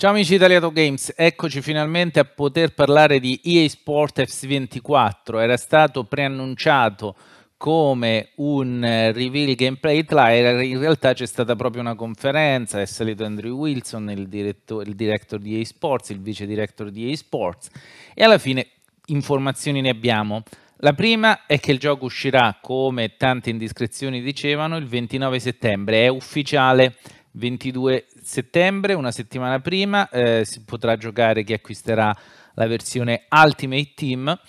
Ciao amici di Italiato Games, eccoci finalmente a poter parlare di EA Sport FC24. Era stato preannunciato come un reveal gameplay trailer, in realtà c'è stata proprio una conferenza, è salito Andrew Wilson, il, diretto, il director di EA Sports, il vice director di EA Sports, e alla fine informazioni ne abbiamo. La prima è che il gioco uscirà, come tante indiscrezioni dicevano, il 29 settembre, è ufficiale 22 settembre, una settimana prima, eh, si potrà giocare chi acquisterà la versione Ultimate Team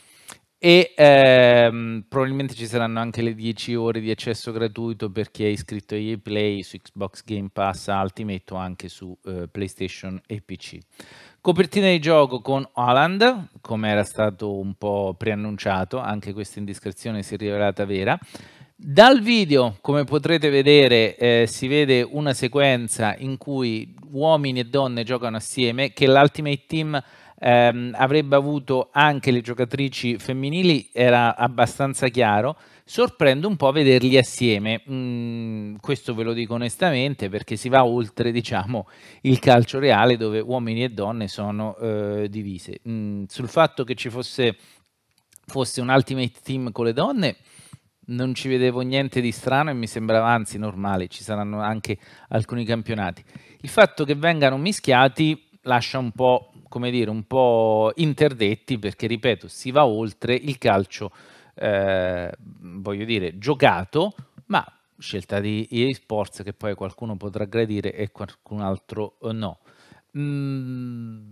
e ehm, probabilmente ci saranno anche le 10 ore di accesso gratuito per chi è iscritto a EA Play su Xbox Game Pass Ultimate o anche su eh, PlayStation e PC. Copertina di gioco con Holland, come era stato un po' preannunciato, anche questa indiscrezione si è rivelata vera. Dal video, come potrete vedere, eh, si vede una sequenza in cui uomini e donne giocano assieme, che l'Ultimate Team ehm, avrebbe avuto anche le giocatrici femminili, era abbastanza chiaro. Sorprende un po' vederli assieme, mm, questo ve lo dico onestamente perché si va oltre diciamo, il calcio reale dove uomini e donne sono eh, divise. Mm, sul fatto che ci fosse, fosse un Ultimate Team con le donne non ci vedevo niente di strano e mi sembrava anzi normale, ci saranno anche alcuni campionati. Il fatto che vengano mischiati lascia un po', come dire, un po' interdetti perché, ripeto, si va oltre il calcio, eh, voglio dire, giocato, ma scelta di EA Sports che poi qualcuno potrà gradire e qualcun altro eh, no. Mm,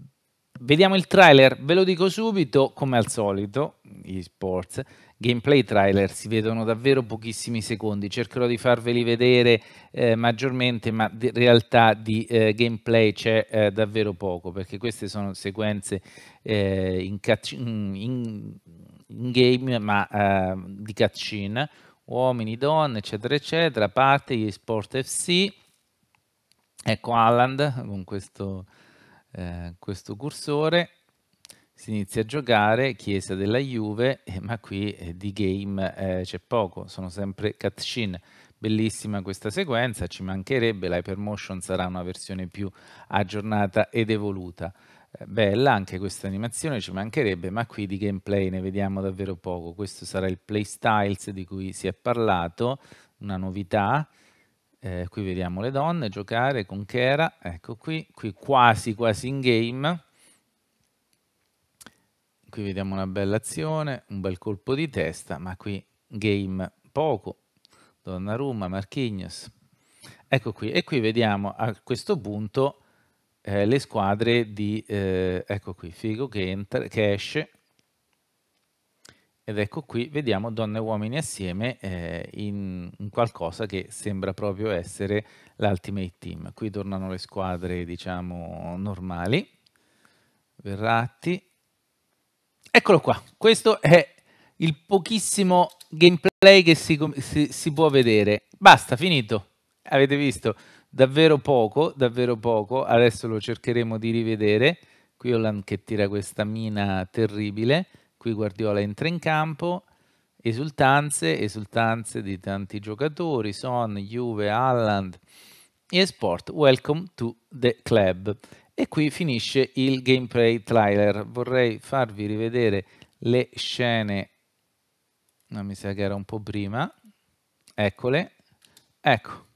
vediamo il trailer, ve lo dico subito, come al solito, EA Sports gameplay trailer si vedono davvero pochissimi secondi, cercherò di farveli vedere eh, maggiormente, ma in realtà di eh, gameplay c'è eh, davvero poco, perché queste sono sequenze eh, in, in, in, game, ma ehm, di cutscene, uomini, donne, eccetera, eccetera, parte gli Sport FC, ecco Alland con questo, eh, questo cursore, si inizia a giocare, Chiesa della Juve, eh, ma qui eh, di game eh, c'è poco, sono sempre cutscene. Bellissima questa sequenza, ci mancherebbe, l'Hypermotion sarà una versione più aggiornata ed evoluta. Eh, bella anche questa animazione, ci mancherebbe, ma qui di gameplay ne vediamo davvero poco. Questo sarà il Playstyles di cui si è parlato, una novità. Eh, qui vediamo le donne giocare con Kera, ecco qui, qui quasi quasi in game qui vediamo una bella azione, un bel colpo di testa, ma qui game poco, Donnarumma, Marchignos. Ecco qui, e qui vediamo a questo punto eh, le squadre di, eh, ecco qui, Figo che, entra, che esce, ed ecco qui vediamo donne e uomini assieme eh, in, in, qualcosa che sembra proprio essere l'Ultimate Team. Qui tornano le squadre, diciamo, normali, Verratti, Eccolo qua, questo è il pochissimo gameplay che si, si, si può vedere. Basta, finito. Avete visto davvero poco, davvero poco. Adesso lo cercheremo di rivedere. Qui Holland che tira questa mina terribile. Qui Guardiola entra in campo. Esultanze, esultanze di tanti giocatori. Son, Juve, Haaland. Sport, welcome to the club. E qui finisce il gameplay trailer. Vorrei farvi rivedere le scene, non mi sa che era un po' prima, eccole. Ecco,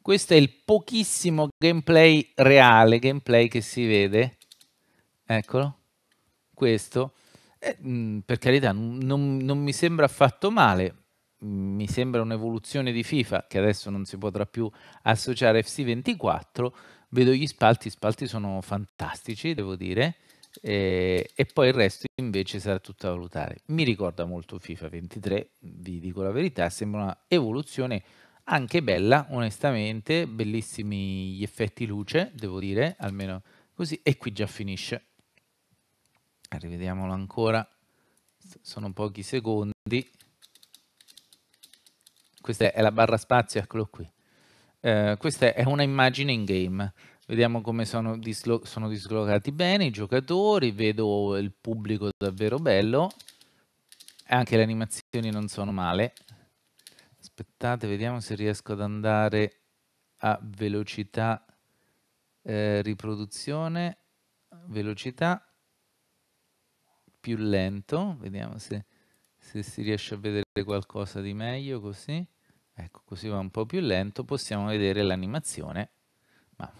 questo è il pochissimo gameplay reale, gameplay che si vede, eccolo, questo. Eh, mm, per carità, non, non mi sembra affatto male, mi sembra un'evoluzione di FIFA che adesso non si potrà più associare a FC24, vedo gli spalti, gli spalti sono fantastici, devo dire, e, eh, e, poi il resto invece sarà tutto da valutare. Mi ricorda molto FIFA 23, vi dico la verità, sembra una evoluzione anche bella, onestamente, bellissimi gli effetti luce, devo dire, almeno così, e qui già finisce. Rivediamolo ancora, sono pochi secondi. Questa è la barra spazio, eccolo qui. Eh, questa è una immagine in game. Vediamo come sono, dislo sono dislocati bene i giocatori, vedo il pubblico davvero bello, anche le animazioni non sono male. Aspettate, vediamo se riesco ad andare a velocità eh, riproduzione, velocità più lento, vediamo se, se si riesce a vedere qualcosa di meglio così ecco così va un po' più lento, possiamo vedere l'animazione, ma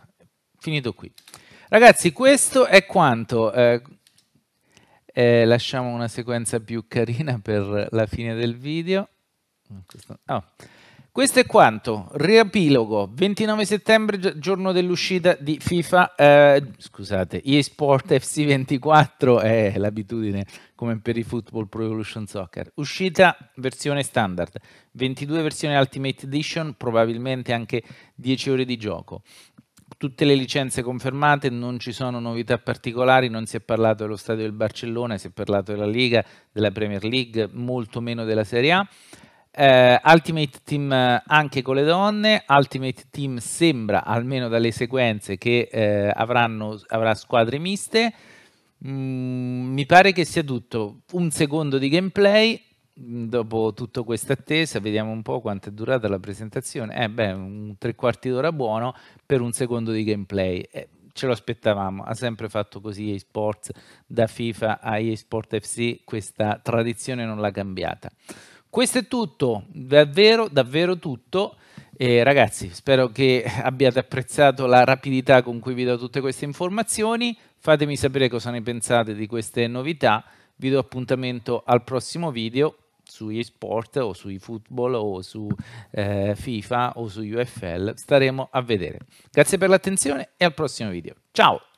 finito qui. Ragazzi questo è quanto, eh, eh, lasciamo una sequenza più carina per la fine del video, mm, oh. Questo è quanto. Riepilogo, 29 settembre, giorno dell'uscita di FIFA, eh, scusate, eSport FC24 è l'abitudine come per i Football Pro Evolution Soccer. Uscita versione standard, 22 versione Ultimate Edition, probabilmente anche 10 ore di gioco. Tutte le licenze confermate, non ci sono novità particolari, non si è parlato dello stadio del Barcellona, si è parlato della Liga, della Premier League, molto meno della Serie A eh, Ultimate Team eh, anche con le donne, Ultimate Team sembra, almeno dalle sequenze, che eh, avranno, avrà squadre miste. Mm, mi pare che sia tutto. Un secondo di gameplay. Mm, dopo tutta questa attesa, vediamo un po' quanto è durata la presentazione. Eh, beh, un tre quarti d'ora buono per un secondo di gameplay. Eh, ce lo aspettavamo, ha sempre fatto così EA Sports, da FIFA a EA Sport FC, questa tradizione non l'ha cambiata. Questo è tutto, davvero, davvero tutto. E ragazzi, spero che abbiate apprezzato la rapidità con cui vi do tutte queste informazioni. Fatemi sapere cosa ne pensate di queste novità. Vi do appuntamento al prossimo video sui sport o sui football o su eh, FIFA o su UFL. Staremo a vedere. Grazie per l'attenzione e al prossimo video. Ciao!